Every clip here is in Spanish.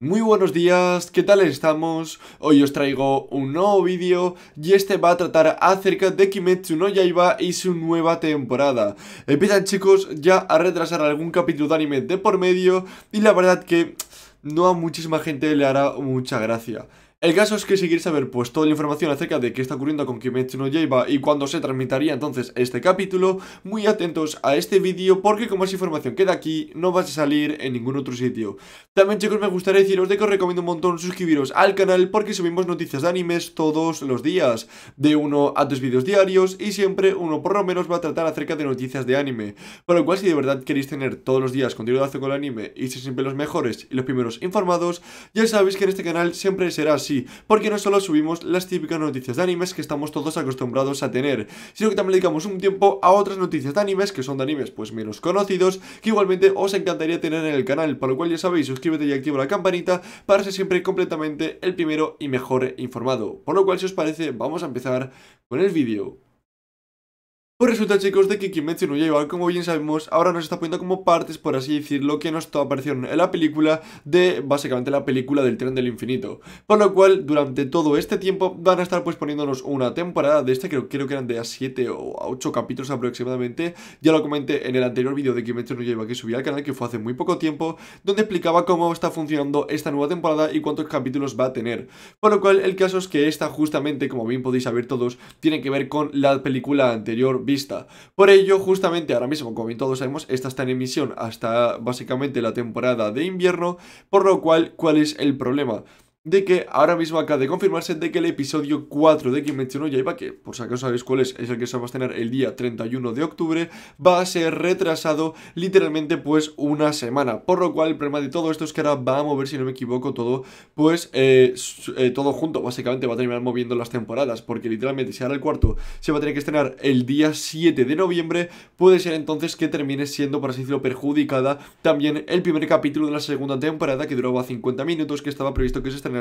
Muy buenos días, ¿qué tal estamos? Hoy os traigo un nuevo vídeo y este va a tratar acerca de Kimetsu no Yaiba y su nueva temporada. Empiezan chicos ya a retrasar algún capítulo de anime de por medio y la verdad que no a muchísima gente le hará mucha gracia. El caso es que si queréis saber pues toda la información acerca de qué está ocurriendo con Kimetsu no Yaiba y cuándo se transmitiría entonces este capítulo, muy atentos a este vídeo porque como esa información queda aquí, no vas a salir en ningún otro sitio. También chicos me gustaría deciros de que os recomiendo un montón suscribiros al canal porque subimos noticias de animes todos los días, de uno a dos vídeos diarios y siempre uno por lo menos va a tratar acerca de noticias de anime. Por lo cual si de verdad queréis tener todos los días contenido con el anime y ser siempre los mejores y los primeros informados, ya sabéis que en este canal siempre será así porque no solo subimos las típicas noticias de animes que estamos todos acostumbrados a tener, sino que también dedicamos un tiempo a otras noticias de animes que son de animes pues menos conocidos, que igualmente os encantaría tener en el canal, por lo cual ya sabéis, suscríbete y activa la campanita para ser siempre completamente el primero y mejor informado. Por lo cual, si os parece, vamos a empezar con el vídeo. Pues resulta chicos de que Kimetsu no Yaiba, como bien sabemos, ahora nos está poniendo como partes, por así decirlo, que nos aparecieron en la película de, básicamente, la película del tren del infinito. Por lo cual, durante todo este tiempo van a estar pues poniéndonos una temporada de esta creo, creo que eran de a 7 o a 8 capítulos aproximadamente. Ya lo comenté en el anterior vídeo de Kimetsu no Yaiba que subí al canal, que fue hace muy poco tiempo, donde explicaba cómo está funcionando esta nueva temporada y cuántos capítulos va a tener. Por lo cual, el caso es que esta justamente, como bien podéis saber todos, tiene que ver con la película anterior, por ello, justamente ahora mismo, como bien todos sabemos, esta está en emisión hasta básicamente la temporada de invierno, por lo cual, ¿cuál es el problema? de que ahora mismo acaba de confirmarse de que el episodio 4 de Kimetsu ya iba que por si acaso sabéis cuál es, es el que se va a estrenar el día 31 de octubre, va a ser retrasado literalmente pues una semana, por lo cual el problema de todo esto es que ahora va a mover, si no me equivoco, todo pues eh, eh, todo junto, básicamente va a terminar moviendo las temporadas, porque literalmente si ahora el cuarto se va a tener que estrenar el día 7 de noviembre, puede ser entonces que termine siendo, por así decirlo, perjudicada también el primer capítulo de la segunda temporada que duraba 50 minutos, que estaba previsto que se estrenara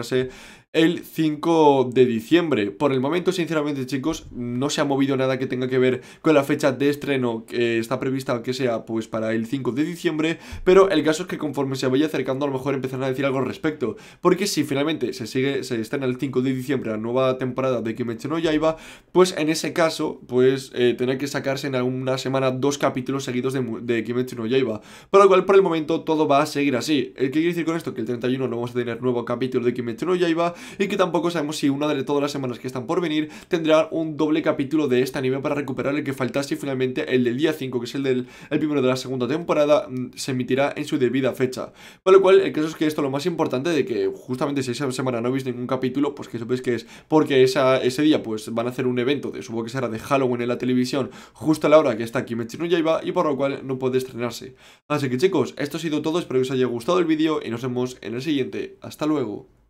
el 5 de diciembre. Por el momento, sinceramente, chicos, no se ha movido nada que tenga que ver con la fecha de estreno que está prevista que sea pues para el 5 de diciembre, pero el caso es que conforme se vaya acercando a lo mejor empezarán a decir algo al respecto, porque si finalmente se sigue se está en el 5 de diciembre la nueva temporada de Kimetsu no Yaiba, pues en ese caso, pues eh, que sacarse en alguna semana dos capítulos seguidos de, de Kimetsu no Yaiba, por lo cual por el momento todo va a seguir así. Eh, ¿Qué quiere decir con esto? Que el 31 no vamos a tener nuevo capítulo de Kimetsu y que tampoco sabemos si una de todas las semanas que están por venir tendrá un doble capítulo de este anime para recuperar el que faltase y finalmente el del día 5, que es el del el primero de la segunda temporada, mm, se emitirá en su debida fecha. Por lo cual, el caso es que esto lo más importante de que justamente si esa semana no veis ningún capítulo, pues que sepáis que es porque ese día pues van a hacer un evento, de, supongo que será de Halloween en la televisión, justo a la hora que está Kimetsu no Yaiba y por lo cual no puede estrenarse. Así que chicos, esto ha sido todo, espero que os haya gustado el vídeo y nos vemos en el siguiente. Hasta luego.